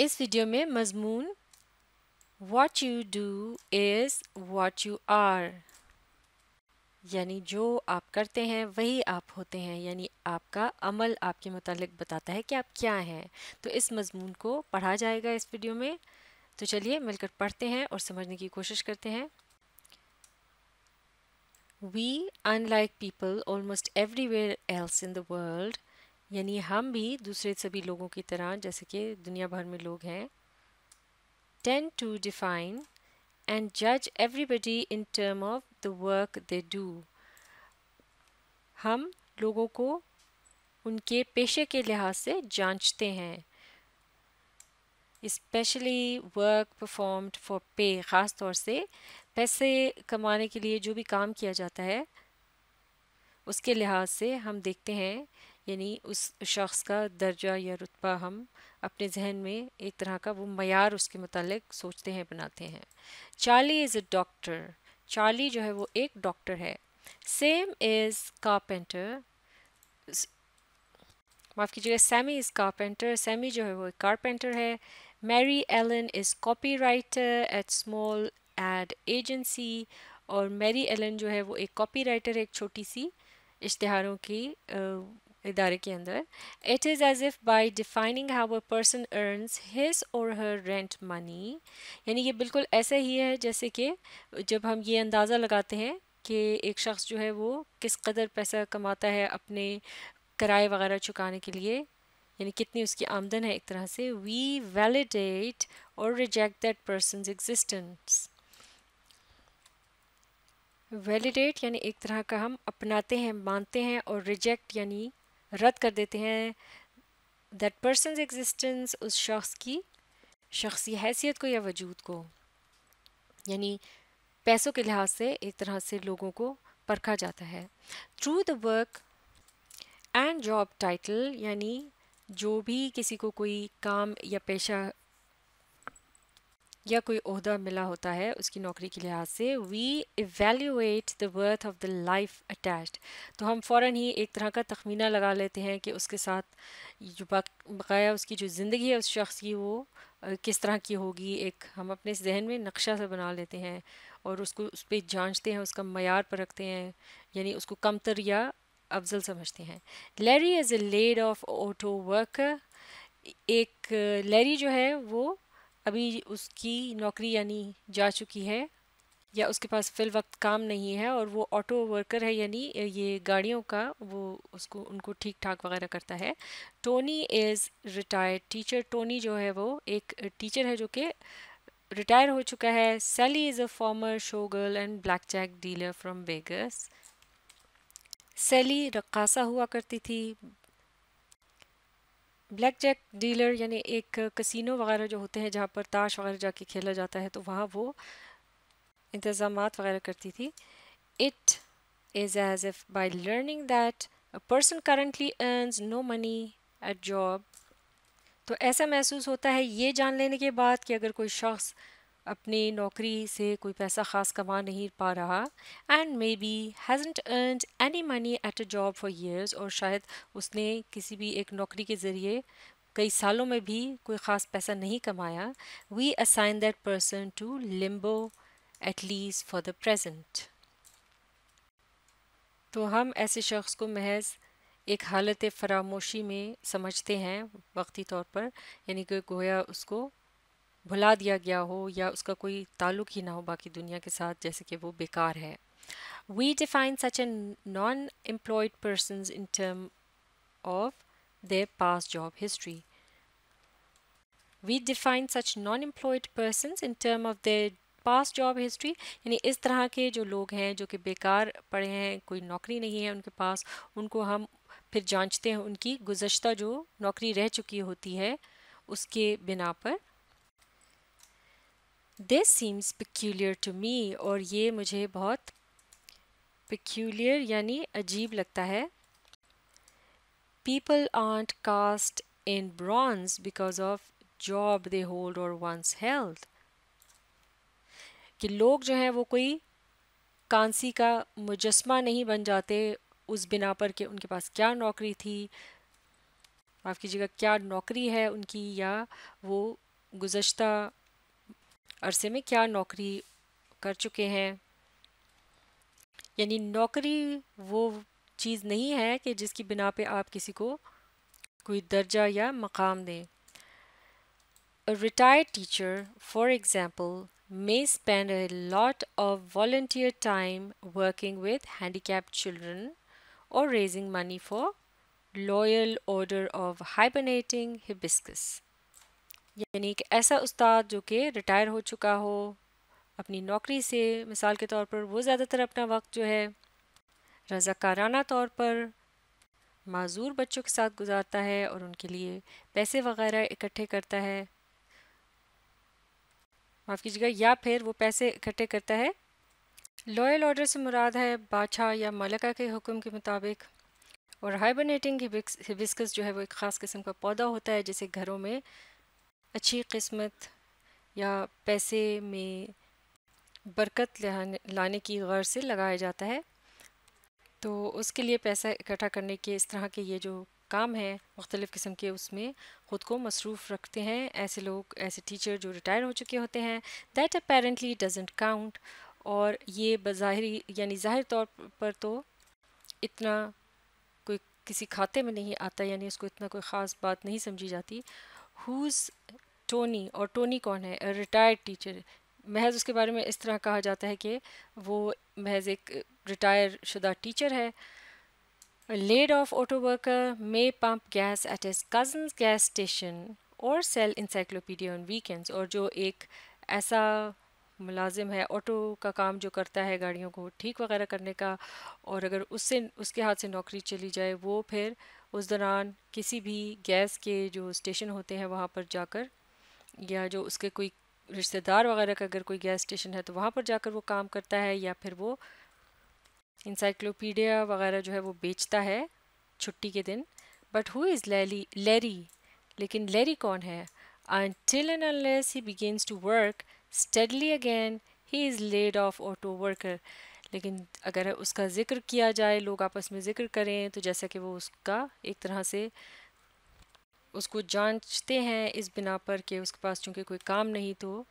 इस वीडियो में मजमून what you do is what you are यानी जो आप करते हैं वही आप होते हैं यानी आपका अमल आपके मतलब बताता है कि आप क्या हैं तो इस मजमून को पढ़ा जाएगा इस वीडियो में तो चलिए मिलकर पढ़ते हैं और समझने की कोशिश करते हैं we unlike people almost everywhere else in the world यानी हम भी दूसरे सभी लोगों की तरह जैसे कि दुनिया भर में लोग हैं टेन टू डिफाइन एंड जज everybody in term of the work they do हम लोगों को उनके पेशे के लिहाज से जांचते हैं इस्पेशली वर्क परफॉर्म्ड फॉर पे ख़ास तौर से पैसे कमाने के लिए जो भी काम किया जाता है उसके लिहाज से हम देखते हैं यानी उस शख्स का दर्जा या रुतबा हम अपने जहन में एक तरह का वो मैार उसके मतलब सोचते हैं बनाते हैं Charlie is a doctor Charlie जो है वो एक डॉक्टर है सेम इज़ कारपेंटर माफ़ कीजिएगा सैमी इज़ कारपेंटर सैमी जो है वो एक कारपेंटर है Mary Allen is copywriter at small ad agency और मैरी एलन जो है वो एक कॉपी राइटर है एक छोटी सी इश्तहारों की इदारे के अंदर it is as if by defining how a person earns his or her rent money यानी ये बिल्कुल ऐसे ही है जैसे कि जब हम ये अंदाज़ा लगाते हैं कि एक शख्स जो है वो किस कदर पैसा कमाता है अपने किराए वगैरह चुकाने के लिए यानी कितनी उसकी आमदन है एक तरह से we validate or reject that person existence validate यानी एक तरह का हम अपनाते हैं मानते हैं और रिजेक्ट यानी रद्द कर देते हैं दैट पर्सन एग्जिस्टेंस उस शख्स की शख्सी हैसियत को या वजूद को यानी पैसों के लिहाज से एक तरह से लोगों को परखा जाता है through the work and job title यानी जो भी किसी को कोई काम या पेशा या कोई अहदा मिला होता है उसकी नौकरी के लिहाज से we evaluate the worth of the life attach तो हम फ़ौर ही एक तरह का तखमीना लगा लेते हैं कि उसके साथ जो बकाया उसकी जो ज़िंदगी है उस शख्स की वो किस तरह की होगी एक हम अपने जहन में नक्शा से बना लेते हैं और उसको उस पर जाँचते हैं उसका मैार पर रखते हैं यानी उसको कमतर या अफजल समझते हैं Larry is a laid off auto worker एक लेरी जो है वो अभी उसकी नौकरी यानी जा चुकी है या उसके पास फिल वक्त काम नहीं है और वो ऑटो वर्कर है यानी ये गाड़ियों का वो उसको उनको ठीक ठाक वगैरह करता है Tony is retired teacher Tony जो है वो एक टीचर है जो कि रिटायर हो चुका है Sally is a former showgirl and blackjack dealer from Vegas Sally रक्सा हुआ करती थी ब्लैक जैक डीलर यानी एक कसिनो वगैरह जो होते हैं जहाँ पर ताश वगैरह जाके खेला जाता है तो वहाँ वो इंतज़ाम वगैरह करती थी it is as if by learning that a person currently earns no money at job तो ऐसा महसूस होता है ये जान लेने के बाद कि अगर कोई शख्स अपनी नौकरी से कोई पैसा खास कमा नहीं पा रहा and maybe hasn't earn any money at a job for years और शायद उसने किसी भी एक नौकरी के ज़रिए कई सालों में भी कोई ख़ास पैसा नहीं कमाया we assign that person to limbo at least for the present तो हम ऐसे शख्स को महज एक हालत फरामोशी में समझते हैं वक्ती तौर पर यानी कि गोया उसको भुला दिया गया हो या उसका कोई ताल्लुक ही ना हो बाकी दुनिया के साथ जैसे कि वो बेकार है we define such a non employed person in term of their past job history. We define such non-employed persons in term of their past job history यानी इस तरह के जो लोग हैं जो कि बेकार पड़े हैं कोई नौकरी नहीं है उनके पास उनको हम फिर जांचते हैं उनकी गुजशत जो नौकरी रह चुकी होती है उसके बिना पर this seems peculiar to me और ये मुझे बहुत पिक्यूलियर यानी अजीब लगता है people aren't cast in bronze because of job they hold or once held कि लोग जो हैं वो कोई कांसी का मुजस्मा नहीं बन जाते उस बिना पर कि उनके पास क्या नौकरी थी माफ़ कीजिएगा क्या नौकरी है उनकी या वो गुज्त अरसे में क्या नौकरी कर चुके हैं यानी नौकरी वो चीज़ नहीं है कि जिसकी बिना पे आप किसी को कोई दर्जा या मकाम दें retired teacher for example may spend a lot of volunteer time working with handicap children और raising money for loyal order of hibernating hibiscus यानी कि ऐसा उस्ताद जो कि रिटायर हो चुका हो अपनी नौकरी से मिसाल के तौर पर वो ज़्यादातर अपना वक्त जो है रज़ाकाराना तौर पर माजूर बच्चों के साथ गुजारता है और उनके लिए पैसे वगैरह इकट्ठे करता है माफ़ कीजिएगा या फिर वो पैसे इकट्ठे करता है लॉयल ऑर्डर से मुराद है बादशाह या मलका के हुक्म के मुताबिक और हाइबरनेटिंग हिबिस्कस जो है वो एक ख़ास किस्म का पौधा होता है जिसे घरों में अच्छी किस्मत या पैसे में बरकत लाने की गर्ज से लगाया जाता है तो उसके लिए पैसा इकट्ठा करने के इस तरह के ये जो काम हैं मुख्तलिफ़ किस्म के उसमें ख़ुद को मसरूफ़ रखते हैं ऐसे लोग ऐसे टीचर जो रिटायर हो चुके होते हैं दैट अपेरेंटली डजेंट काउंट और ये बज़ाहरी यानी ज़ाहिर तौर पर तो इतना कोई किसी खाते में नहीं आता यानी उसको इतना कोई ख़ास बात नहीं समझी जाती हुज़ टोनी और टोनी कौन है रिटायर्ड टीचर महज उसके बारे में इस तरह कहा जाता है कि वो महज एक रिटायर शुदा टीचर है laid off auto worker may pump gas at his cousin gas station और सेल इंसाइक्लोपीडिया ऑन वीकेंड्स और जो एक ऐसा मुलाजिम है ऑटो का काम जो करता है गाड़ियों को ठीक वगैरह करने का और अगर उससे उसके हाथ से नौकरी चली जाए वो फिर उस दौरान किसी भी गैस के जो स्टेशन होते हैं वहाँ पर जाकर या जो उसके कोई रिश्तेदार वगैरह का अगर कोई गैस स्टेशन है तो वहाँ पर जाकर वो काम करता है या फिर वो इंसाइक्लोपीडिया वगैरह जो है वो बेचता है छुट्टी के दिन बट हु इज़ लैली लेरी लेकिन लेरी कौन है until and unless he begins to work steadily again he is laid off auto worker लेकिन अगर उसका ज़िक्र किया जाए लोग आपस में ज़िक्र करें तो जैसा कि वो उसका एक तरह से उसको जांचते हैं इस बिना पर कि उसके पास चूँकि कोई काम नहीं तो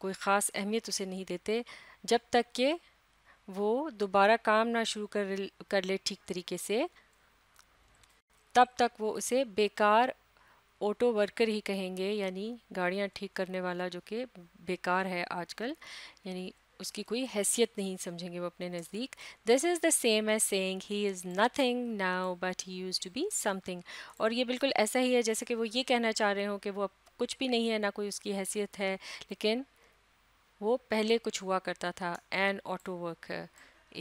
कोई ख़ास अहमियत उसे नहीं देते जब तक कि वो दोबारा काम ना शुरू कर कर ले ठीक तरीके से तब तक वो उसे बेकार ऑटो वर्कर ही कहेंगे यानी गाड़ियाँ ठीक करने वाला जो कि बेकार है आजकल यानी उसकी कोई हैसियत नहीं समझेंगे वो अपने नज़दीक this is the same as saying he is nothing now but he used to be something और ये बिल्कुल ऐसा ही है जैसे कि वो ये कहना चाह रहे हो कि वो अब कुछ भी नहीं है ना कोई उसकी हैसियत है लेकिन वो पहले कुछ हुआ करता था एन ऑटो वर्कर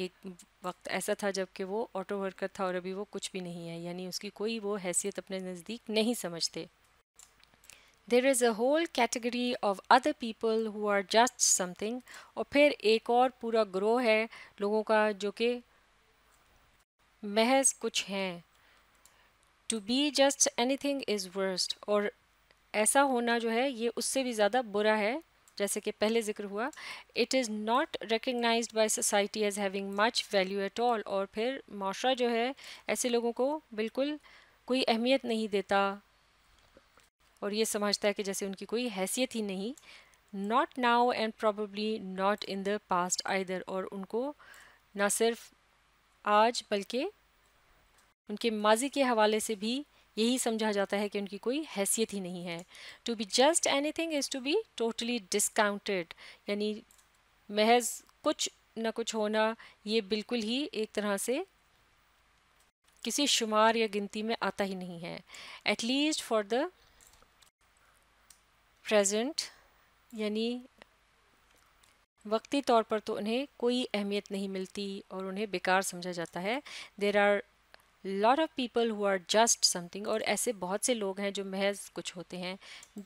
एक वक्त ऐसा था जबकि वो ऑटो वर्कर था और अभी वो कुछ भी नहीं है यानी उसकी कोई वो हैसियत अपने नज़दीक नहीं समझते there is a whole category of other people who are just something और फिर एक और पूरा ग्रोह है लोगों का जो कि महज कुछ हैं to be just anything is worst और ऐसा होना जो है ये उससे भी ज़्यादा बुरा है जैसे कि पहले जिक्र हुआ it is not recognize by society as having much value at all और फिर माशरा जो है ऐसे लोगों को बिल्कुल कोई अहमियत नहीं देता और ये समझता है कि जैसे उनकी कोई हैसियत ही नहीं not now and probably not in the past either और उनको ना सिर्फ आज बल्कि उनके माजी के हवाले से भी यही समझा जाता है कि उनकी कोई हैसियत ही नहीं है to be just anything is to be totally discounted यानी महज कुछ ना कुछ होना ये बिल्कुल ही एक तरह से किसी शुमार या गिनती में आता ही नहीं है एटलीस्ट फॉर द प्रेजेंट यानी वक्ती तौर पर तो उन्हें कोई अहमियत नहीं मिलती और उन्हें बेकार समझा जाता है there are lot of people who are just something और ऐसे बहुत से लोग हैं जो महज कुछ होते हैं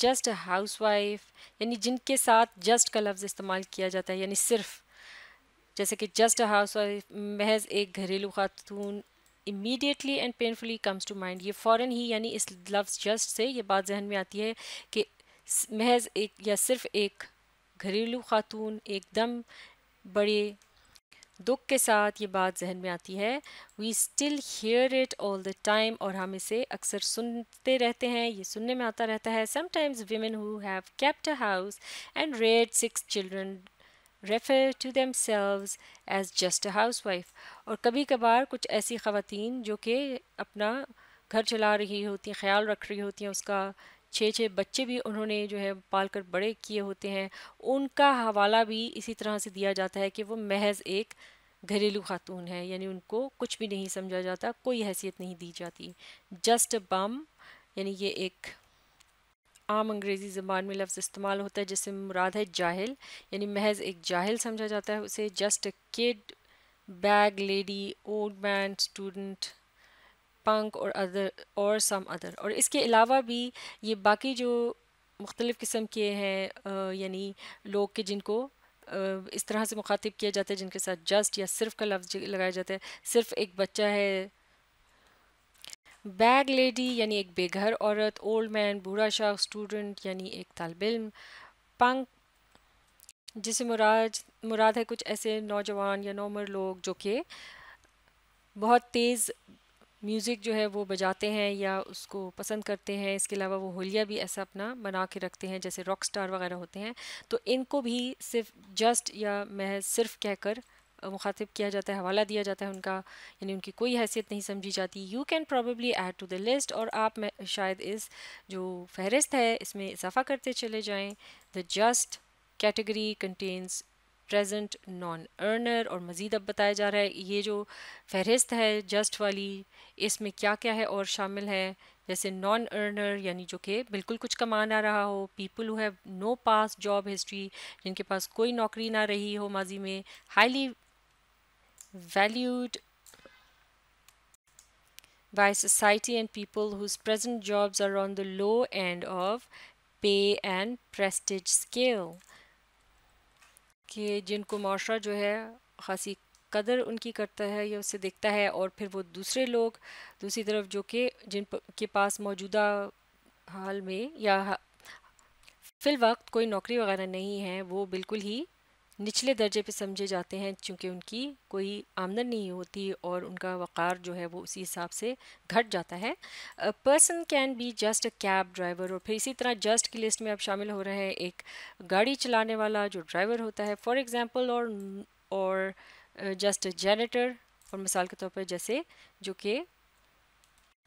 जस्ट अ हाउस वाइफ यानी जिनके साथ जस्ट का लफ्ज़ इस्तेमाल किया जाता है यानी सिर्फ जैसे कि जस्ट अ हाउस वाइफ महज एक घरेलू खातून immediately and painfully comes to mind ये फ़ौर ही यानी इस लफ्ज़ जस्ट से ये बात जहन में आती है कि महज एक या सिर्फ एक घरेलू खातून एकदम बड़े दुख के साथ ये बात जहन में आती है we still hear it all the time और हम इसे अक्सर सुनते रहते हैं ये सुनने में आता रहता है sometimes women who have kept house and raised six children refer to themselves as just a housewife और कभी कभार कुछ ऐसी ख़वान जो कि अपना घर चला रही होती हैं ख्याल रख रही होती हैं उसका छः छः बच्चे भी उन्होंने जो है पाल कर बड़े किए होते हैं उनका हवाला भी इसी तरह से दिया जाता है कि वो महज एक घरेलू खातून है यानी उनको कुछ भी नहीं समझा जाता कोई हैसियत नहीं दी जाती जस्ट बम यानी ये एक आम अंग्रेज़ी ज़बान में लफ्ज़ इस्तेमाल होता है जिससे मुराद है जाहिल यानी महज एक जाहिल समझा जाता है उसे just kid bag lady old man student punk और अदर और सम अदर और इसके अलावा भी ये बाकी जो मुख्तलिफ़ किस्म के हैं यानी लोग के जिनको इस तरह से मुखातिब किया जाता है जिनके साथ जस्ट या सिर्फ का लफ्ज़ लगाया जाता है सिर्फ एक बच्चा है बैग लेडी यानी एक बेघर औरत ओल्ड मैन बूढ़ा शाह स्टूडेंट यानी एक तालब इम पंक जिसे मुराद मुराद है कुछ ऐसे नौजवान या नौमर लोग जो कि बहुत तेज़ म्यूज़िक जो है वो बजाते हैं या उसको पसंद करते हैं इसके अलावा वो होलिया भी ऐसा अपना बना के रखते हैं जैसे रॉक स्टार वगैरह होते हैं तो इनको भी सिर्फ जस्ट या महज सिर्फ कहकर मुखातिब किया जाता है हवाला दिया जाता है उनका यानी उनकी कोई हैसियत नहीं समझी जाती you can probably add to the list और आप शायद इस जो फहरिस्त है इसमें इजाफा करते चले जाएँ the just category contains present non earner और मज़ीद अब बताया जा रहा है ये जो फहरिस्त है जस्ट वाली इसमें क्या क्या है और शामिल है जैसे नॉन अर्नर यानी जो कि बिल्कुल कुछ कमा ना रहा हो people who have no past job history जिनके पास कोई नौकरी ना रही हो माजी में highly valued by society and people whose present jobs are on the low end of pay and prestige scale कि जिनको माशरा जो है खासी कदर उनकी करता है या उससे देखता है और फिर वो दूसरे लोग दूसरी तरफ जो कि जिन के पास मौजूदा हाल में या फिल वक्त कोई नौकरी वगैरह नहीं है वो बिल्कुल ही निचले दर्जे पे समझे जाते हैं क्योंकि उनकी कोई आमदन नहीं होती और उनका वक़ार जो है वो उसी हिसाब से घट जाता है person can be just a cab driver और फिर इसी तरह जस्ट की लिस्ट में अब शामिल हो रहे हैं एक गाड़ी चलाने वाला जो ड्राइवर होता है फॉर एग्ज़ाम्पल और और जस्ट जेनेटर और मिसाल के तौर पर जैसे जो कि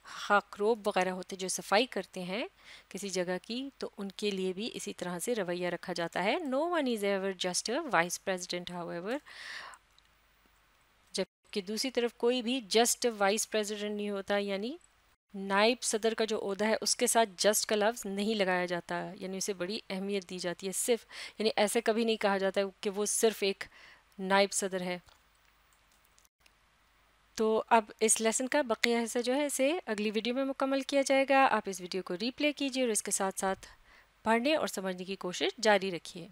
खाकरोब हाँ, वगैरह होते जो सफाई करते हैं किसी जगह की तो उनके लिए भी इसी तरह से रवैया रखा जाता है no one is ever just a vice president however जबकि दूसरी तरफ कोई भी जस्ट वाइस प्रेजिडेंट नहीं होता यानी नायब सदर का जो अहदा है उसके साथ जस्ट का लफ्ज़ नहीं लगाया जाता यानी उसे बड़ी अहमियत दी जाती है सिर्फ यानी ऐसे कभी नहीं कहा जाता कि वो सिर्फ़ एक नायब सदर है तो अब इस लेसन का बकिया हिस्सा जो है इसे अगली वीडियो में मुकम्मल किया जाएगा आप इस वीडियो को रीप्ले कीजिए और इसके साथ साथ पढ़ने और समझने की कोशिश जारी रखिए